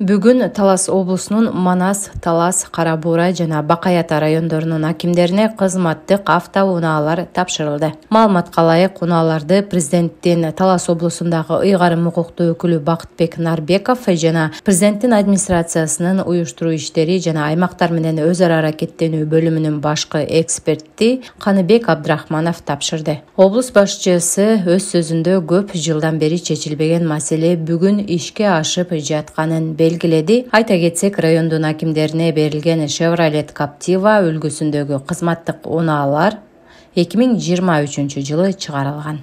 бүгүн талас облусунун манас талас кара буура жана бакай ата райондорунун акимдерине кызматтык автоунаалар тапшырылды маалыматка ылайык унааларды президенттин талас облусундагы ыйгарым укуктуу өкүлү бакытбек нарбеков жана президенттин администрациясынын уюштуруу иштери жана аймактар менен өз ара аракеттенүү бөлүмүнүн башкы эксперти каныбек абдрахманов тапшырды облус башчысы өз сөзүндө көп жылдан бери чечилбеген маселе бүгүн ишке ашып жатканын белгиледи айта кетсек райондун акимдерине берилген chevrolet captiva үлгүсүндөгү кызматтык унаалар эки миң жыйырма үчүнчү жылы чыгарылган